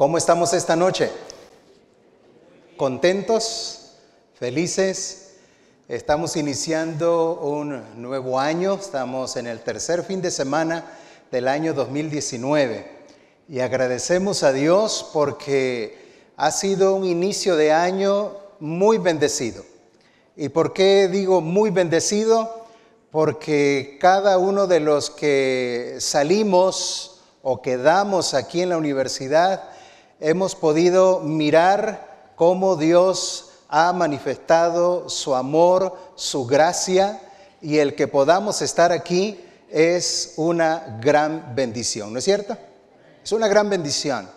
¿Cómo estamos esta noche? ¿Contentos? ¿Felices? Estamos iniciando un nuevo año, estamos en el tercer fin de semana del año 2019 y agradecemos a Dios porque ha sido un inicio de año muy bendecido. ¿Y por qué digo muy bendecido? Porque cada uno de los que salimos o quedamos aquí en la universidad, hemos podido mirar cómo Dios ha manifestado su amor, su gracia, y el que podamos estar aquí es una gran bendición, ¿no es cierto? Es una gran bendición.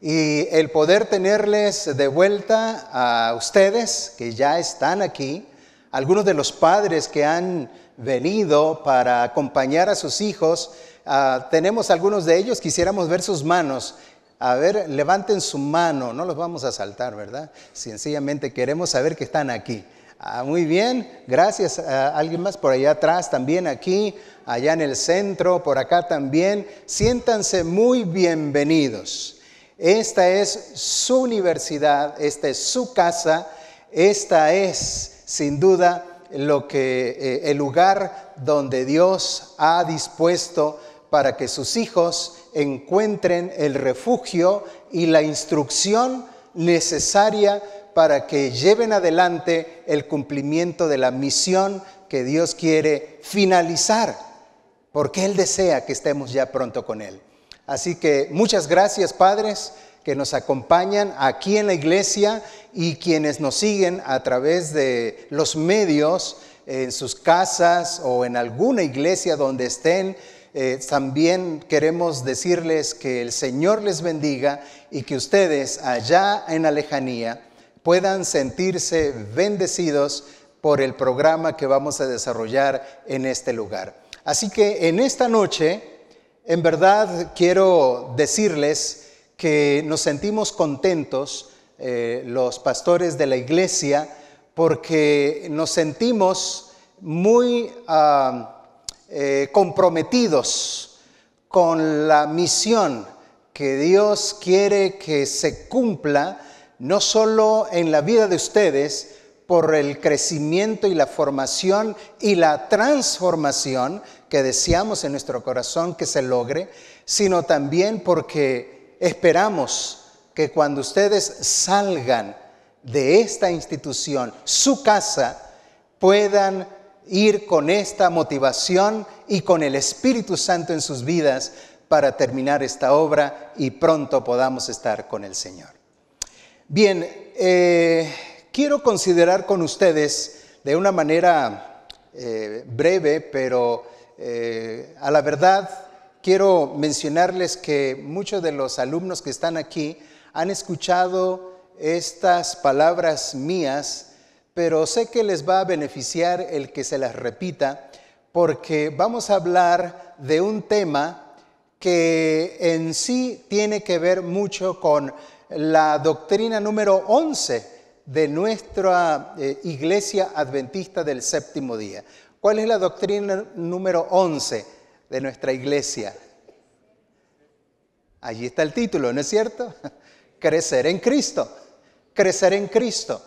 Y el poder tenerles de vuelta a ustedes que ya están aquí, algunos de los padres que han venido para acompañar a sus hijos, ah, tenemos algunos de ellos, quisiéramos ver sus manos a ver, levanten su mano, no los vamos a saltar, ¿verdad? Sencillamente queremos saber que están aquí. Ah, muy bien, gracias. a alguien más por allá atrás, también aquí, allá en el centro, por acá también. Siéntanse muy bienvenidos. Esta es su universidad, esta es su casa, esta es sin duda lo que eh, el lugar donde Dios ha dispuesto para que sus hijos encuentren el refugio y la instrucción necesaria para que lleven adelante el cumplimiento de la misión que Dios quiere finalizar, porque Él desea que estemos ya pronto con Él. Así que muchas gracias, padres, que nos acompañan aquí en la iglesia y quienes nos siguen a través de los medios, en sus casas o en alguna iglesia donde estén. Eh, también queremos decirles que el Señor les bendiga y que ustedes allá en la lejanía puedan sentirse bendecidos por el programa que vamos a desarrollar en este lugar. Así que en esta noche, en verdad quiero decirles que nos sentimos contentos eh, los pastores de la iglesia porque nos sentimos muy... Ah, eh, comprometidos con la misión que Dios quiere que se cumpla, no solo en la vida de ustedes, por el crecimiento y la formación y la transformación que deseamos en nuestro corazón que se logre, sino también porque esperamos que cuando ustedes salgan de esta institución, su casa, puedan ir con esta motivación y con el Espíritu Santo en sus vidas para terminar esta obra y pronto podamos estar con el Señor. Bien, eh, quiero considerar con ustedes de una manera eh, breve, pero eh, a la verdad quiero mencionarles que muchos de los alumnos que están aquí han escuchado estas palabras mías pero sé que les va a beneficiar el que se las repita, porque vamos a hablar de un tema que en sí tiene que ver mucho con la doctrina número 11 de nuestra eh, Iglesia Adventista del Séptimo Día. ¿Cuál es la doctrina número 11 de nuestra Iglesia? Allí está el título, ¿no es cierto? Crecer en Cristo, crecer en Cristo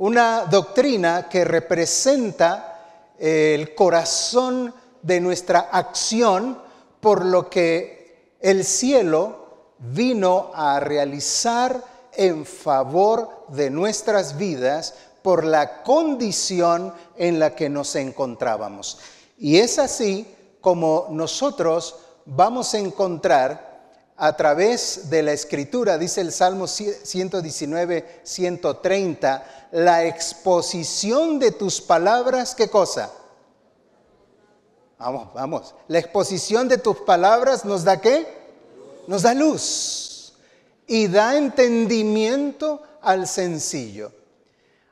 una doctrina que representa el corazón de nuestra acción por lo que el cielo vino a realizar en favor de nuestras vidas por la condición en la que nos encontrábamos. Y es así como nosotros vamos a encontrar a través de la escritura, dice el Salmo 119, 130, la exposición de tus palabras, ¿qué cosa? Vamos, vamos. La exposición de tus palabras nos da qué? Nos da luz y da entendimiento al sencillo.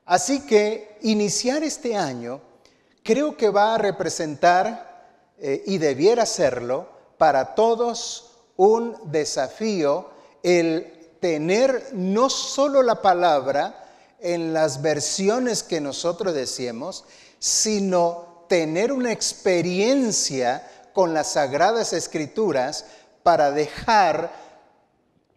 Así que iniciar este año creo que va a representar, eh, y debiera serlo, para todos un desafío el tener no solo la palabra en las versiones que nosotros decimos, sino tener una experiencia con las sagradas escrituras para dejar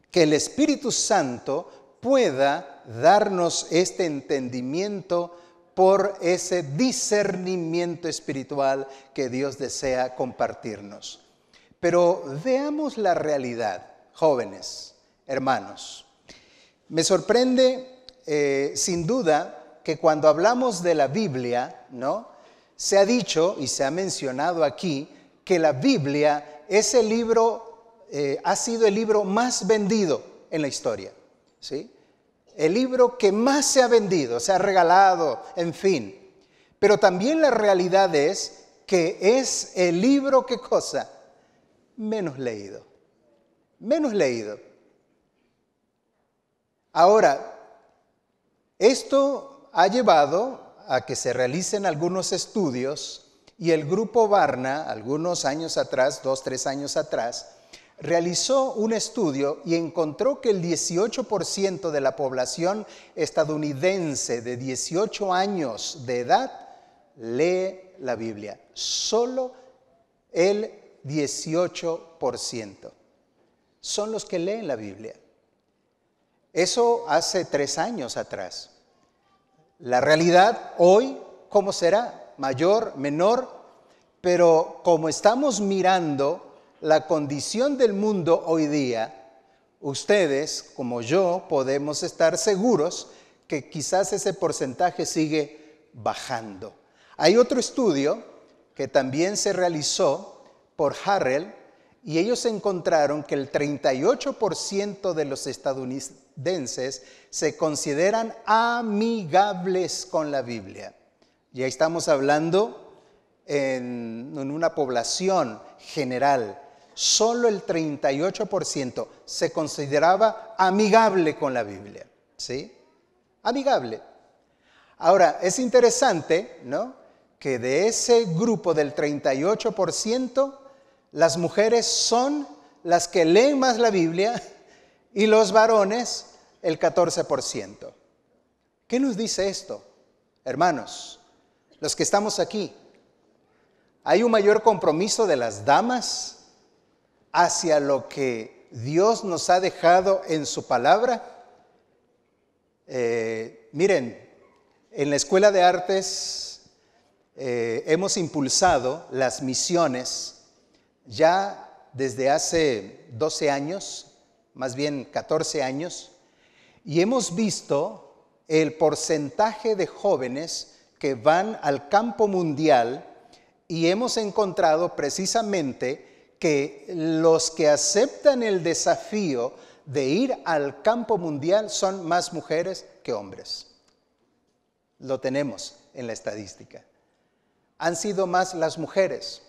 que el Espíritu Santo pueda darnos este entendimiento por ese discernimiento espiritual que Dios desea compartirnos. Pero veamos la realidad, jóvenes, hermanos. Me sorprende, eh, sin duda, que cuando hablamos de la Biblia, ¿no? Se ha dicho y se ha mencionado aquí que la Biblia es el libro, eh, ha sido el libro más vendido en la historia, ¿sí? El libro que más se ha vendido, se ha regalado, en fin. Pero también la realidad es que es el libro, ¿qué cosa? menos leído. Menos leído. Ahora, esto ha llevado a que se realicen algunos estudios y el grupo Barna, algunos años atrás, dos, tres años atrás, realizó un estudio y encontró que el 18% de la población estadounidense de 18 años de edad lee la Biblia. Solo el 18% son los que leen la Biblia. Eso hace tres años atrás. La realidad hoy, ¿cómo será? Mayor, menor, pero como estamos mirando la condición del mundo hoy día, ustedes, como yo, podemos estar seguros que quizás ese porcentaje sigue bajando. Hay otro estudio que también se realizó por Harrell y ellos encontraron que el 38% de los estadounidenses se consideran amigables con la Biblia. Ya estamos hablando en, una población general. Solo el 38% se consideraba amigable con la Biblia. ¿Sí? Amigable. Ahora, es interesante, ¿no? Que de ese grupo del 38%, las mujeres son las que leen más la Biblia y los varones el 14%. ¿Qué nos dice esto? Hermanos, los que estamos aquí, hay un mayor compromiso de las damas hacia lo que Dios nos ha dejado en su palabra. Eh, miren, en la Escuela de Artes eh, hemos impulsado las misiones ya desde hace 12 años, más bien 14 años, y hemos visto el porcentaje de jóvenes que van al campo mundial y hemos encontrado precisamente que los que aceptan el desafío de ir al campo mundial son más mujeres que hombres. Lo tenemos en la estadística. Han sido más las mujeres.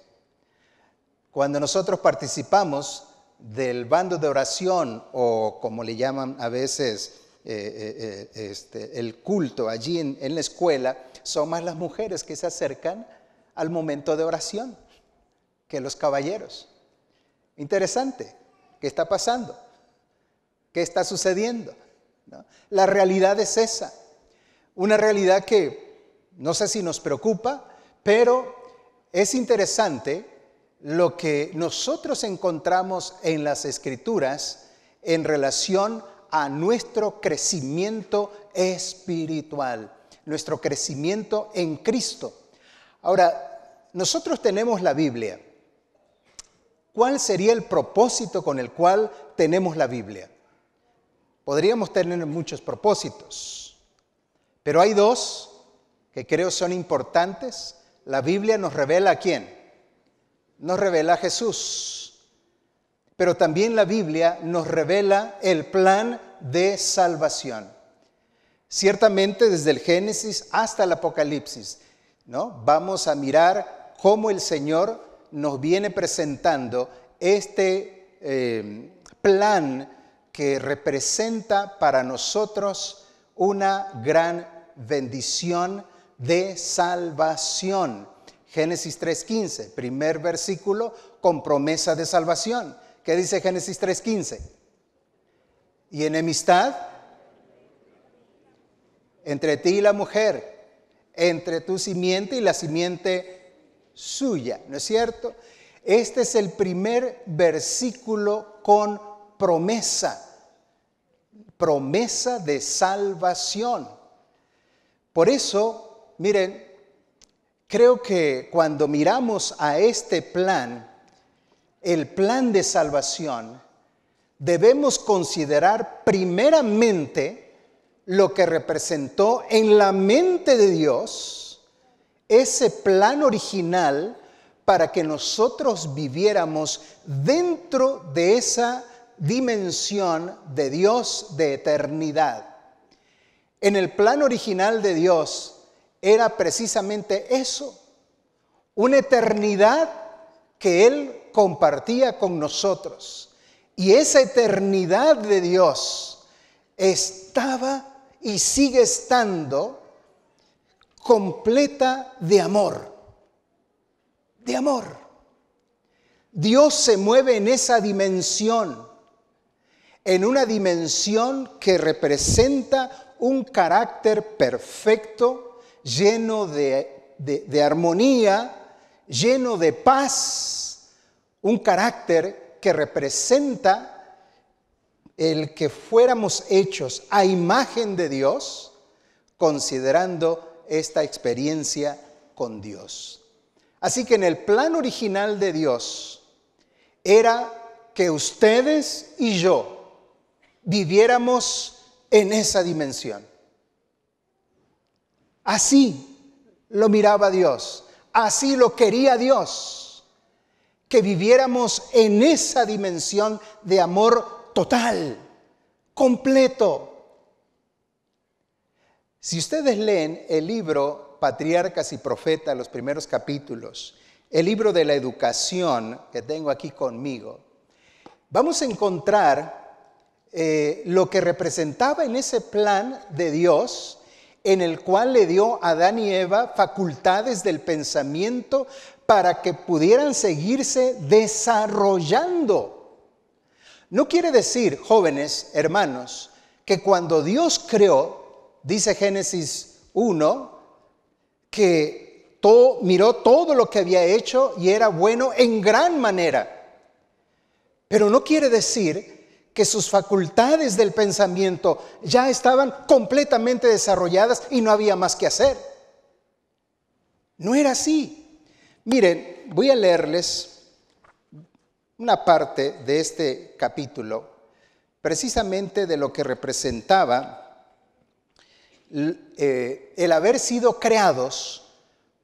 Cuando nosotros participamos del bando de oración o como le llaman a veces eh, eh, eh, este, el culto allí en, la escuela, son más las mujeres que se acercan al momento de oración que los caballeros. Interesante, ¿qué está pasando? ¿Qué está sucediendo? La realidad es esa, una realidad que no sé si nos preocupa, pero es interesante lo que nosotros encontramos en las escrituras en relación a nuestro crecimiento espiritual, nuestro crecimiento en Cristo. Ahora, nosotros tenemos la Biblia. ¿Cuál sería el propósito con el cual tenemos la Biblia? Podríamos tener muchos propósitos, pero hay dos que creo son importantes. La Biblia nos revela a quién nos revela Jesús, pero también la Biblia nos revela el plan de salvación. Ciertamente desde el Génesis hasta el Apocalipsis, ¿no? Vamos a mirar cómo el Señor nos viene presentando este eh, plan que representa para nosotros una gran bendición de salvación. Génesis 3.15, primer versículo con promesa de salvación. ¿Qué dice Génesis 3.15? ¿Y enemistad? Entre ti y la mujer, entre tu simiente y la simiente suya, ¿no es cierto? Este es el primer versículo con promesa, promesa de salvación. Por eso, miren, Creo que cuando miramos a este plan, el plan de salvación, debemos considerar primeramente lo que representó en la mente de Dios ese plan original para que nosotros viviéramos dentro de esa dimensión de Dios de eternidad. En el plan original de Dios, era precisamente eso, una eternidad que Él compartía con nosotros. Y esa eternidad de Dios estaba y sigue estando completa de amor, de amor. Dios se mueve en esa dimensión, en una dimensión que representa un carácter perfecto lleno de, de armonía, lleno de paz, un carácter que representa el que fuéramos hechos a imagen de Dios, considerando esta experiencia con Dios. Así que en el plan original de Dios era que ustedes y yo viviéramos en esa dimensión. Así lo miraba Dios, así lo quería Dios, que viviéramos en esa dimensión de amor total, completo. Si ustedes leen el libro Patriarcas y Profetas, los primeros capítulos, el libro de la educación que tengo aquí conmigo, vamos a encontrar eh, lo que representaba en ese plan de Dios en el cual le dio a Adán y Eva facultades del pensamiento para que pudieran seguirse desarrollando. No quiere decir, jóvenes, hermanos, que cuando Dios creó, dice Génesis 1, que miró todo lo que había hecho y era bueno en gran manera. Pero no quiere decir que sus facultades del pensamiento ya estaban completamente desarrolladas y no había más que hacer. No era así. Miren, voy a leerles una parte de este capítulo, precisamente de lo que representaba eh, el haber sido creados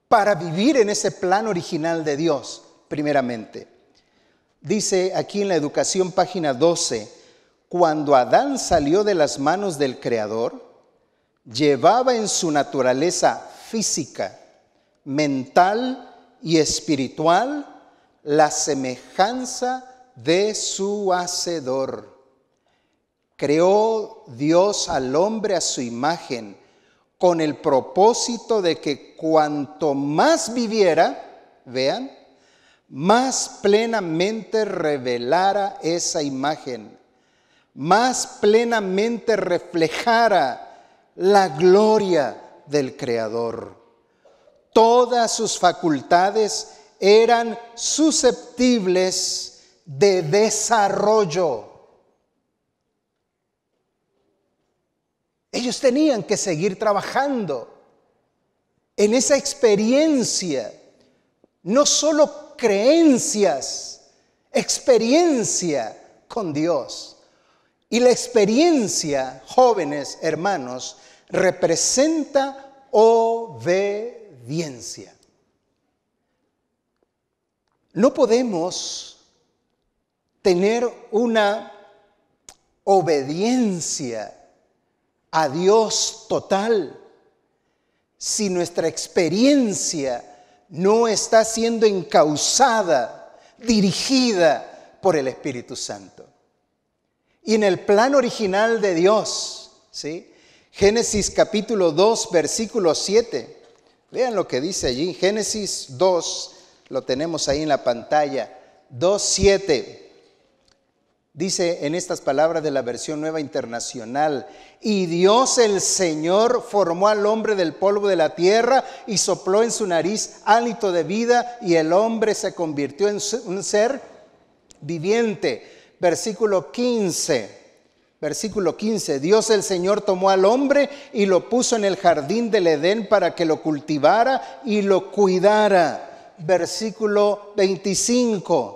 para vivir en ese plan original de Dios, primeramente. Dice aquí en la educación, página 12, cuando Adán salió de las manos del Creador, llevaba en su naturaleza física, mental y espiritual la semejanza de su Hacedor. Creó Dios al hombre a su imagen con el propósito de que cuanto más viviera, vean, más plenamente revelara esa imagen más plenamente reflejara la gloria del Creador. Todas sus facultades eran susceptibles de desarrollo. Ellos tenían que seguir trabajando en esa experiencia, no solo creencias, experiencia con Dios. Y la experiencia, jóvenes hermanos, representa obediencia. No podemos tener una obediencia a Dios total si nuestra experiencia no está siendo encauzada, dirigida por el Espíritu Santo y en el plan original de Dios. ¿sí? Génesis capítulo 2, versículo 7. Vean lo que dice allí. Génesis 2, lo tenemos ahí en la pantalla. 2, 7. Dice en estas palabras de la versión nueva internacional, y Dios el Señor formó al hombre del polvo de la tierra y sopló en su nariz hálito de vida y el hombre se convirtió en un ser viviente versículo 15. Versículo 15, Dios el Señor tomó al hombre y lo puso en el jardín del Edén para que lo cultivara y lo cuidara. Versículo 25.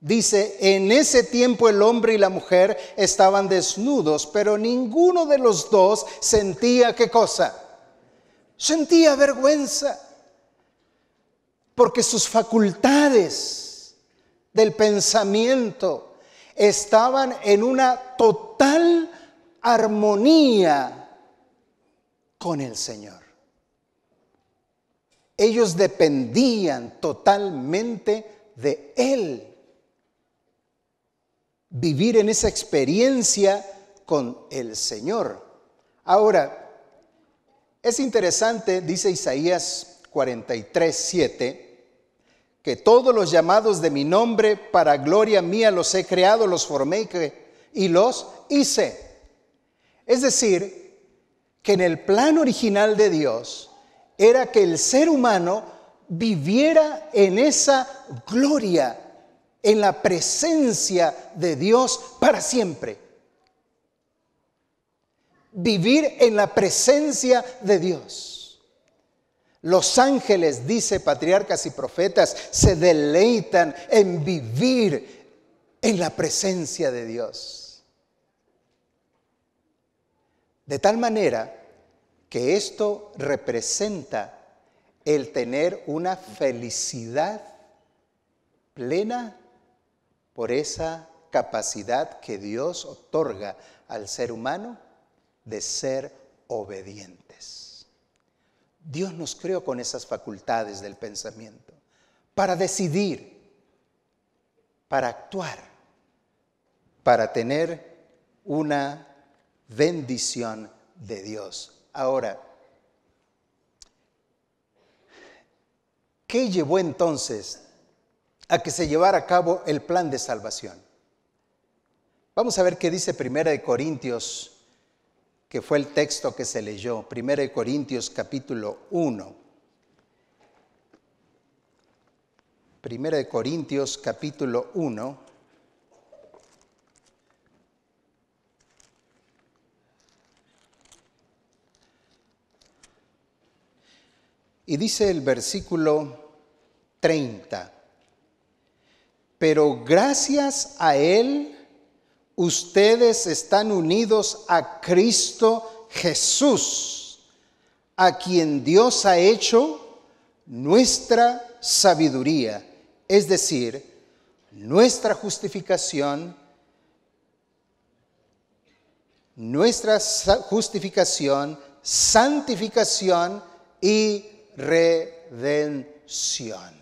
Dice, en ese tiempo el hombre y la mujer estaban desnudos, pero ninguno de los dos sentía qué cosa. Sentía vergüenza, porque sus facultades del pensamiento, estaban en una total armonía con el Señor. Ellos dependían totalmente de Él. Vivir en esa experiencia con el Señor. Ahora, es interesante, dice Isaías 43, 7, que todos los llamados de mi nombre para gloria mía los he creado, los formé y los hice. Es decir, que en el plan original de Dios era que el ser humano viviera en esa gloria, en la presencia de Dios para siempre. Vivir en la presencia de Dios. Los ángeles, dice patriarcas y profetas, se deleitan en vivir en la presencia de Dios. De tal manera que esto representa el tener una felicidad plena por esa capacidad que Dios otorga al ser humano de ser obediente. Dios nos creó con esas facultades del pensamiento para decidir, para actuar, para tener una bendición de Dios. Ahora, ¿qué llevó entonces a que se llevara a cabo el plan de salvación? Vamos a ver qué dice Primera de Corintios que fue el texto que se leyó, 1 Corintios capítulo 1. 1 Corintios capítulo 1. Y dice el versículo 30, pero gracias a Él, ustedes están unidos a Cristo Jesús, a quien Dios ha hecho nuestra sabiduría, es decir, nuestra justificación, nuestra justificación, santificación y redención.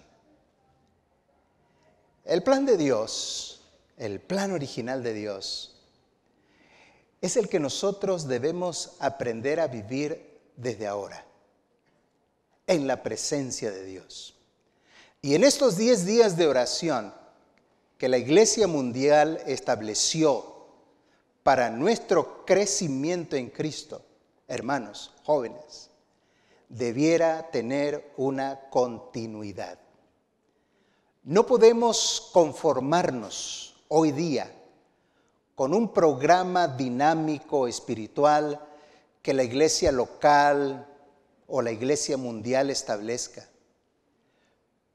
El plan de Dios el plan original de Dios, es el que nosotros debemos aprender a vivir desde ahora, en la presencia de Dios. Y en estos 10 días de oración que la Iglesia Mundial estableció para nuestro crecimiento en Cristo, hermanos, jóvenes, debiera tener una continuidad. No podemos conformarnos hoy día con un programa dinámico espiritual que la iglesia local o la iglesia mundial establezca.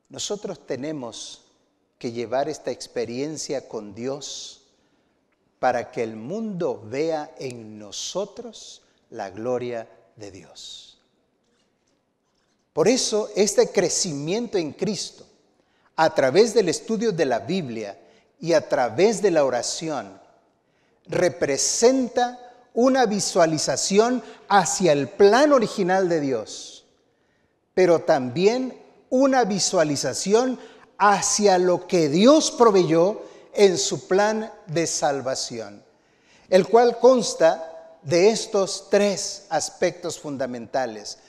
Nosotros tenemos que llevar esta experiencia con Dios para que el mundo vea en nosotros la gloria de Dios. Por eso este crecimiento en Cristo a través del estudio de la Biblia y a través de la oración representa una visualización hacia el plan original de Dios, pero también una visualización hacia lo que Dios proveyó en su plan de salvación, el cual consta de estos tres aspectos fundamentales.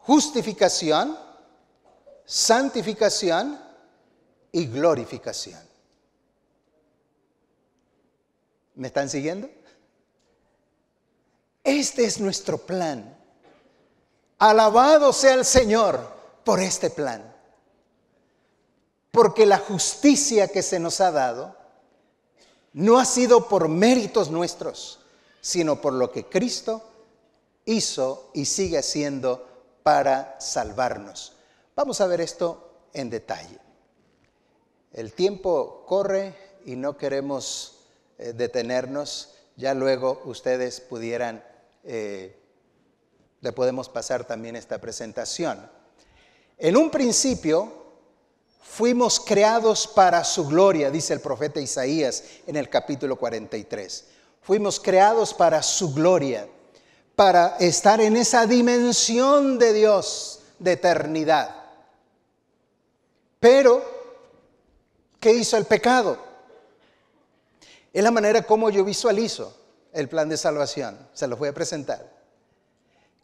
Justificación, santificación y glorificación. ¿Me están siguiendo? Este es nuestro plan. Alabado sea el Señor por este plan. Porque la justicia que se nos ha dado no ha sido por méritos nuestros, sino por lo que Cristo hizo y sigue haciendo para salvarnos. Vamos a ver esto en detalle. El tiempo corre y no queremos eh, detenernos, ya luego ustedes pudieran, eh, le podemos pasar también esta presentación. En un principio fuimos creados para su gloria, dice el profeta Isaías en el capítulo 43. Fuimos creados para su gloria, para estar en esa dimensión de Dios de eternidad. Pero, ¿qué hizo el pecado? Es la manera como yo visualizo el plan de salvación. Se los voy a presentar.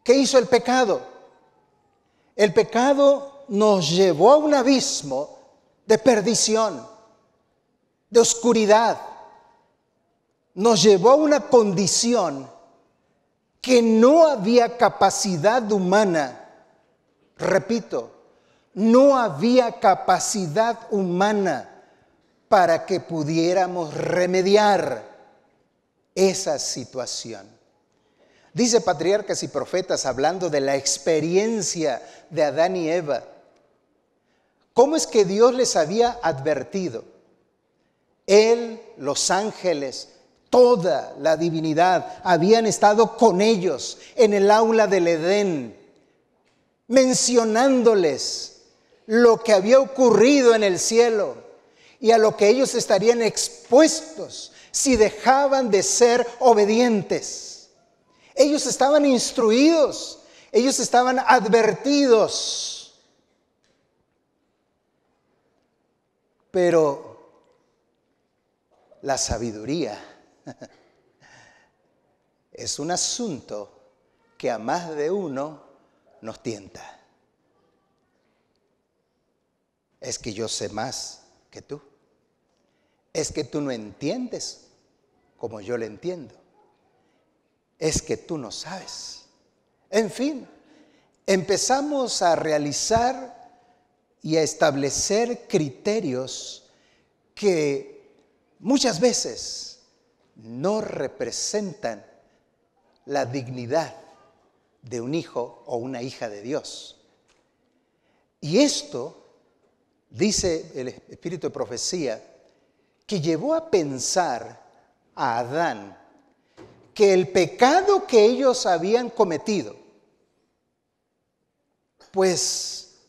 ¿Qué hizo el pecado? El pecado nos llevó a un abismo de perdición, de oscuridad. Nos llevó a una condición que no había capacidad humana. Repito, no había capacidad humana para que pudiéramos remediar esa situación. Dice patriarcas y profetas hablando de la experiencia de Adán y Eva. ¿Cómo es que Dios les había advertido? Él, los ángeles, toda la divinidad habían estado con ellos en el aula del Edén, mencionándoles lo que había ocurrido en el cielo, y a lo que ellos estarían expuestos si dejaban de ser obedientes. Ellos estaban instruidos, ellos estaban advertidos. Pero la sabiduría es un asunto que a más de uno nos tienta. Es que yo sé más que tú. Es que tú no entiendes como yo lo entiendo. Es que tú no sabes. En fin, empezamos a realizar y a establecer criterios que muchas veces no representan la dignidad de un hijo o una hija de Dios. Y esto, dice el Espíritu de Profecía, que llevó a pensar a Adán que el pecado que ellos habían cometido, pues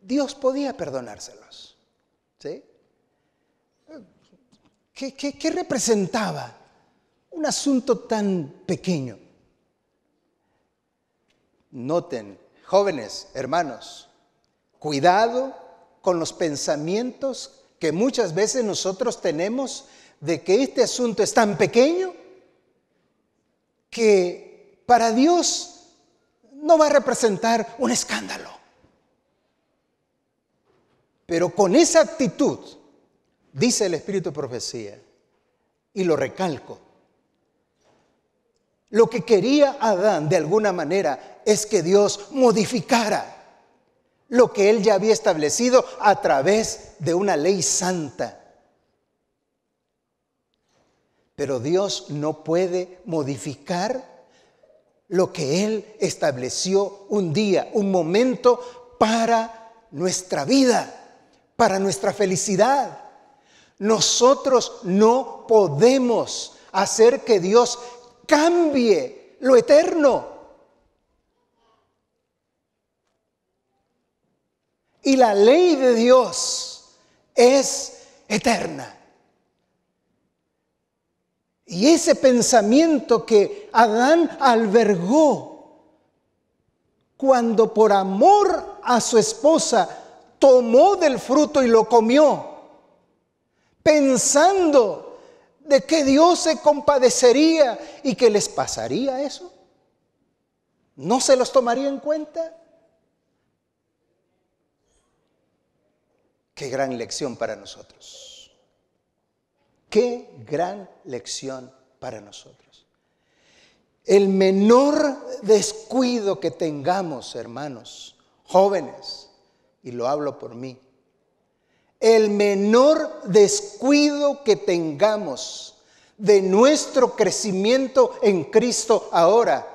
Dios podía perdonárselos. ¿sí? ¿Qué, qué representaba un asunto tan pequeño? Noten, jóvenes, hermanos, cuidado con los pensamientos que muchas veces nosotros tenemos de que este asunto es tan pequeño que para Dios no va a representar un escándalo. Pero con esa actitud, dice el Espíritu de Profecía, y lo recalco, lo que quería Adán de alguna manera es que Dios modificara lo que él ya había establecido a través de una ley santa. Pero Dios no puede modificar lo que él estableció un día, un momento para nuestra vida, para nuestra felicidad. Nosotros no podemos hacer que Dios cambie lo eterno. Y la ley de Dios es eterna. Y ese pensamiento que Adán albergó cuando por amor a su esposa tomó del fruto y lo comió, pensando de que Dios se compadecería y que les pasaría eso, no se los tomaría en cuenta. Qué gran lección para nosotros. Qué gran lección para nosotros. El menor descuido que tengamos, hermanos, jóvenes, y lo hablo por mí, el menor descuido que tengamos de nuestro crecimiento en Cristo ahora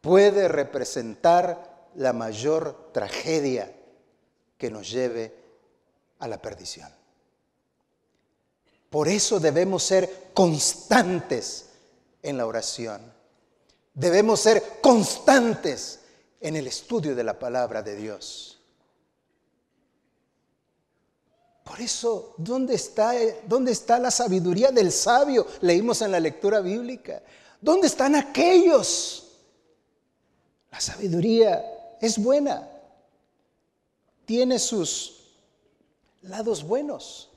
puede representar la mayor tragedia que nos lleve a la perdición. Por eso debemos ser constantes en la oración. Debemos ser constantes en el estudio de la palabra de Dios. Por eso, ¿dónde está, ¿dónde está la sabiduría del sabio? Leímos en la lectura bíblica. ¿Dónde están aquellos? La sabiduría es buena, tiene sus lados buenos,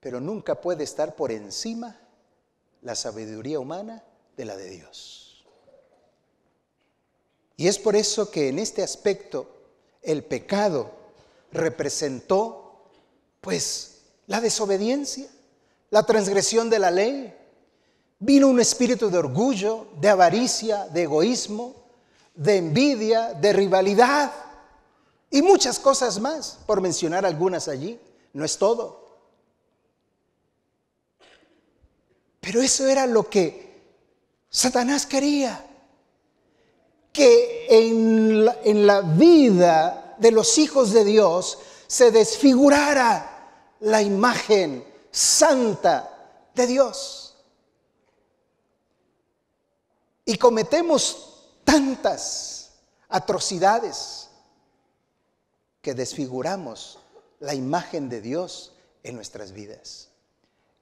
pero nunca puede estar por encima la sabiduría humana de la de Dios. Y es por eso que en este aspecto el pecado representó pues la desobediencia, la transgresión de la ley. Vino un espíritu de orgullo, de avaricia, de egoísmo, de envidia, de rivalidad y muchas cosas más, por mencionar algunas allí. No es todo. Pero eso era lo que Satanás quería. Que en la, vida de los hijos de Dios se desfigurara la imagen santa de Dios. Y cometemos tantas atrocidades que desfiguramos la imagen de Dios en nuestras vidas.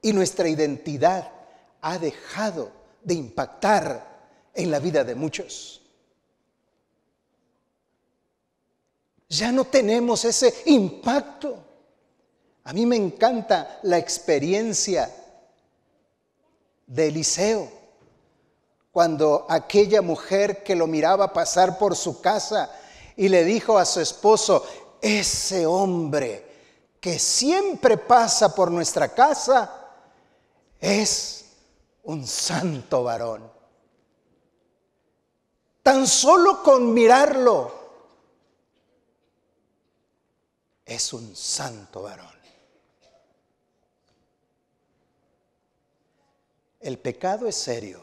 Y nuestra identidad ha dejado de impactar en la vida de muchos. Ya no tenemos ese impacto. A mí me encanta la experiencia de Eliseo, cuando aquella mujer que lo miraba pasar por su casa y le dijo a su esposo, ese hombre que siempre pasa por nuestra casa es un santo varón. Tan solo con mirarlo es un santo varón. El pecado es serio.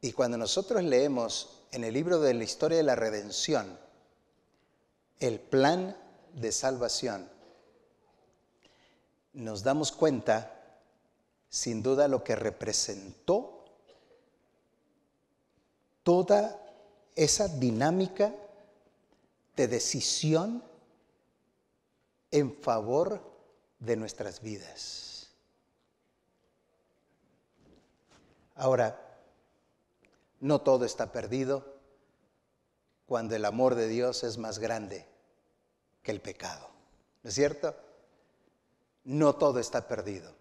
Y cuando nosotros leemos en el libro de la historia de la redención, el plan de salvación, nos damos cuenta, sin duda, lo que representó toda esa dinámica de decisión en favor de nuestras vidas. Ahora, no todo está perdido cuando el amor de Dios es más grande que el pecado. ¿No es cierto? No todo está perdido.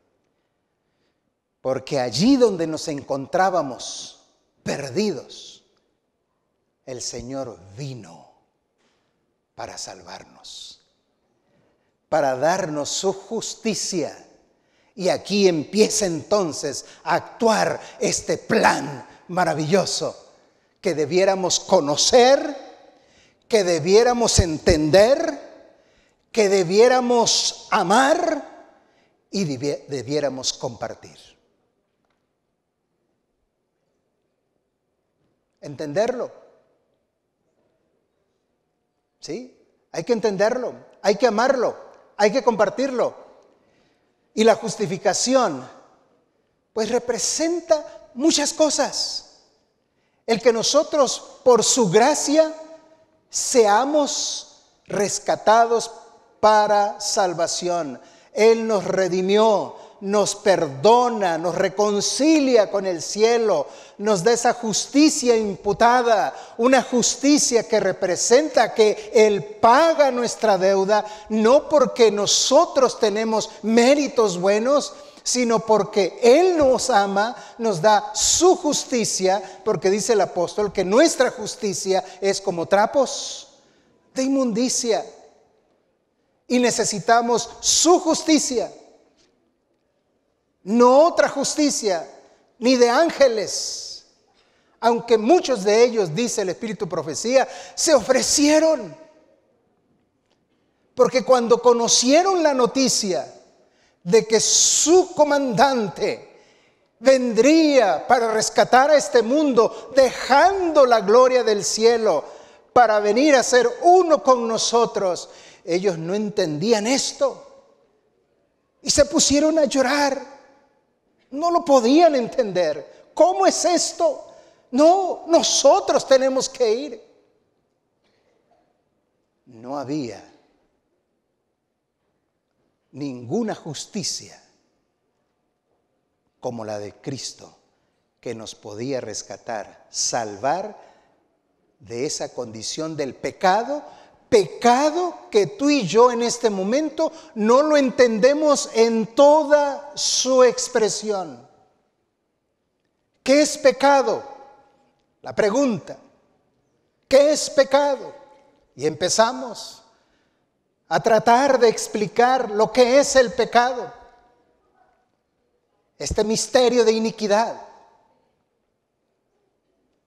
Porque allí donde nos encontrábamos perdidos, el Señor vino para salvarnos, para darnos su justicia. Y aquí empieza entonces a actuar este plan maravilloso que debiéramos conocer, que debiéramos entender, que debiéramos amar y debiéramos compartir. Entenderlo. ¿Sí? Hay que entenderlo, hay que amarlo, hay que compartirlo. Y la justificación, pues representa muchas cosas. El que nosotros, por su gracia, seamos rescatados para salvación. Él nos redimió, nos perdona, nos reconcilia con el cielo, nos da esa justicia imputada, una justicia que representa que Él paga nuestra deuda, no porque nosotros tenemos méritos buenos, sino porque Él nos ama, nos da su justicia, porque dice el apóstol que nuestra justicia es como trapos de inmundicia. Y necesitamos su justicia, no otra justicia, ni de ángeles, aunque muchos de ellos, dice el Espíritu Profecía, se ofrecieron. Porque cuando conocieron la noticia, de que su comandante vendría para rescatar a este mundo, dejando la gloria del cielo para venir a ser uno con nosotros. Ellos no entendían esto y se pusieron a llorar. No lo podían entender. ¿Cómo es esto? No, nosotros tenemos que ir. No había ninguna justicia como la de Cristo que nos podía rescatar, salvar de esa condición del pecado, pecado que tú y yo en este momento no lo entendemos en toda su expresión. ¿Qué es pecado? La pregunta. ¿Qué es pecado? Y empezamos a tratar de explicar lo que es el pecado, este misterio de iniquidad,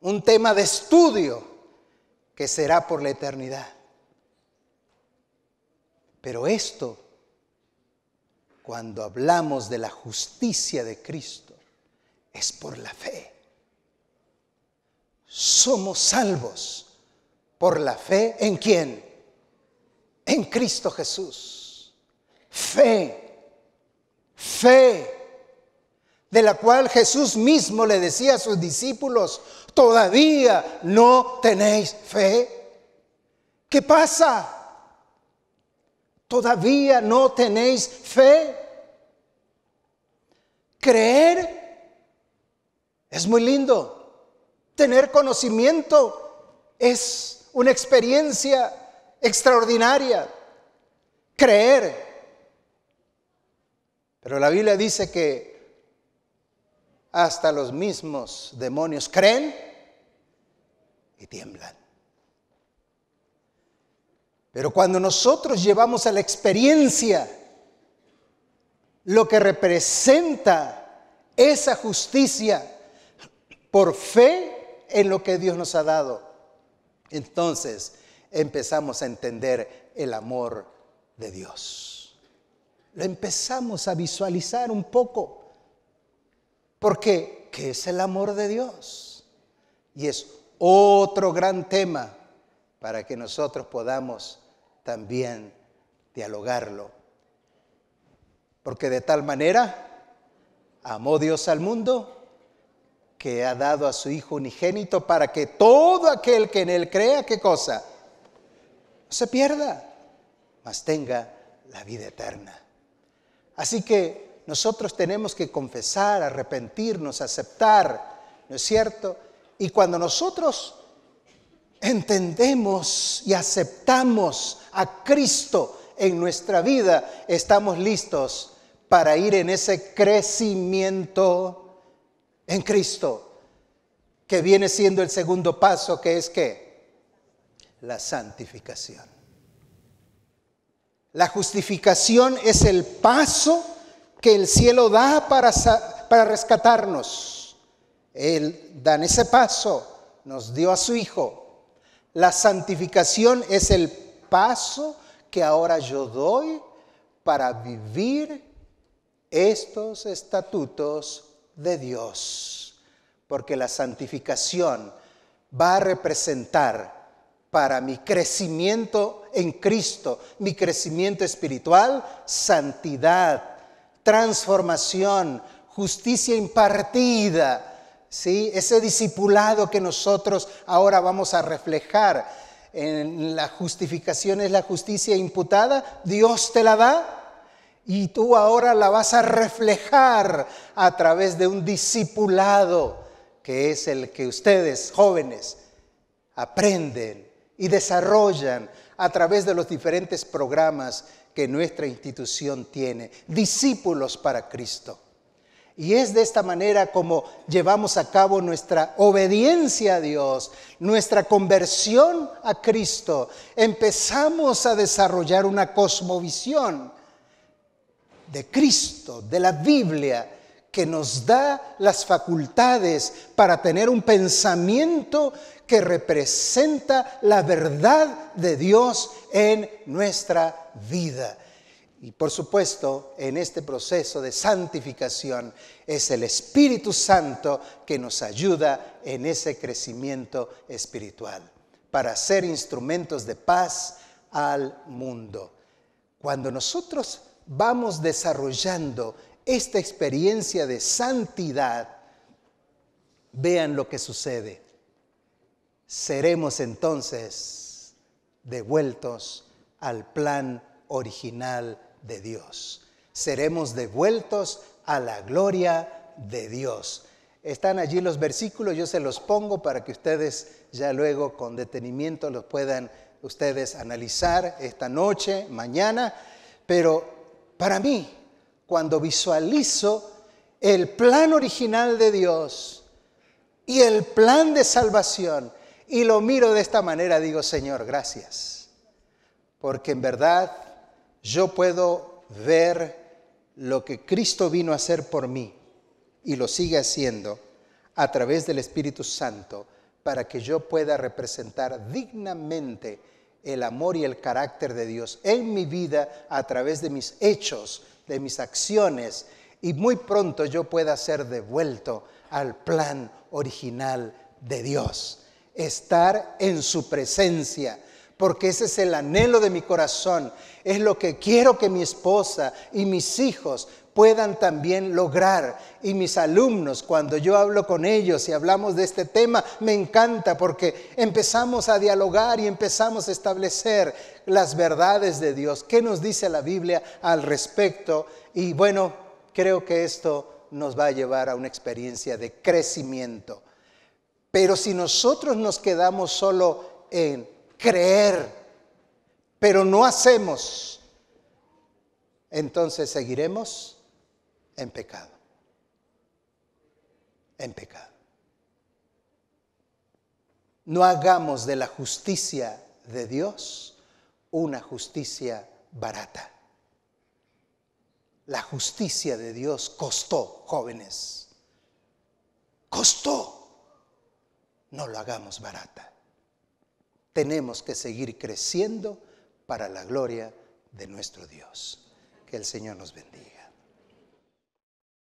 un tema de estudio que será por la eternidad. Pero esto, cuando hablamos de la justicia de Cristo, es por la fe. Somos salvos por la fe en quién? en Cristo Jesús. Fe, fe, de la cual Jesús mismo le decía a sus discípulos, todavía no tenéis fe. ¿Qué pasa? ¿Todavía no tenéis fe? Creer es muy lindo. Tener conocimiento es una experiencia extraordinaria, creer. Pero la Biblia dice que hasta los mismos demonios creen y tiemblan. Pero cuando nosotros llevamos a la experiencia lo que representa esa justicia por fe en lo que Dios nos ha dado, entonces empezamos a entender el amor de Dios. Lo empezamos a visualizar un poco. Porque, ¿qué es el amor de Dios? Y es otro gran tema para que nosotros podamos también dialogarlo. Porque de tal manera amó Dios al mundo que ha dado a su Hijo unigénito para que todo aquel que en él crea, ¿qué cosa? no se pierda, mas tenga la vida eterna. Así que nosotros tenemos que confesar, arrepentirnos, aceptar, ¿no es cierto? Y cuando nosotros entendemos y aceptamos a Cristo en nuestra vida, estamos listos para ir en ese crecimiento en Cristo, que viene siendo el segundo paso, que es que la santificación. La justificación es el paso que el cielo da para, para rescatarnos. Él dan ese paso, nos dio a su Hijo. La santificación es el paso que ahora yo doy para vivir estos estatutos de Dios. Porque la santificación va a representar para mi crecimiento en Cristo, mi crecimiento espiritual, santidad, transformación, justicia impartida, ¿sí? ese discipulado que nosotros ahora vamos a reflejar en la justificación es la justicia imputada, Dios te la da y tú ahora la vas a reflejar a través de un discipulado que es el que ustedes jóvenes aprenden y desarrollan a través de los diferentes programas que nuestra institución tiene, discípulos para Cristo. Y es de esta manera como llevamos a cabo nuestra obediencia a Dios, nuestra conversión a Cristo. Empezamos a desarrollar una cosmovisión de Cristo, de la Biblia, que nos da las facultades para tener un pensamiento que representa la verdad de Dios en nuestra vida. Y por supuesto, en este proceso de santificación es el Espíritu Santo que nos ayuda en ese crecimiento espiritual para ser instrumentos de paz al mundo. Cuando nosotros vamos desarrollando esta experiencia de santidad, vean lo que sucede. Seremos entonces devueltos al plan original de Dios. Seremos devueltos a la gloria de Dios. Están allí los versículos, yo se los pongo para que ustedes ya luego con detenimiento los puedan ustedes analizar esta noche, mañana, pero para mí cuando visualizo el plan original de Dios y el plan de salvación y lo miro de esta manera, digo, Señor, gracias. Porque en verdad yo puedo ver lo que Cristo vino a hacer por mí y lo sigue haciendo a través del Espíritu Santo para que yo pueda representar dignamente el amor y el carácter de Dios en mi vida a través de mis hechos, de mis acciones y muy pronto yo pueda ser devuelto al plan original de Dios. Estar en su presencia porque ese es el anhelo de mi corazón, es lo que quiero que mi esposa y mis hijos puedan también lograr. Y mis alumnos, cuando yo hablo con ellos y hablamos de este tema, me encanta porque empezamos a dialogar y empezamos a establecer las verdades de Dios. ¿Qué nos dice la Biblia al respecto? Y bueno, creo que esto nos va a llevar a una experiencia de crecimiento. Pero si nosotros nos quedamos solo en creer, pero no hacemos, entonces seguiremos en pecado. En pecado. No hagamos de la justicia de Dios una justicia barata. La justicia de Dios costó, jóvenes. Costó. No lo hagamos barata tenemos que seguir creciendo para la gloria de nuestro Dios. Que el Señor nos bendiga.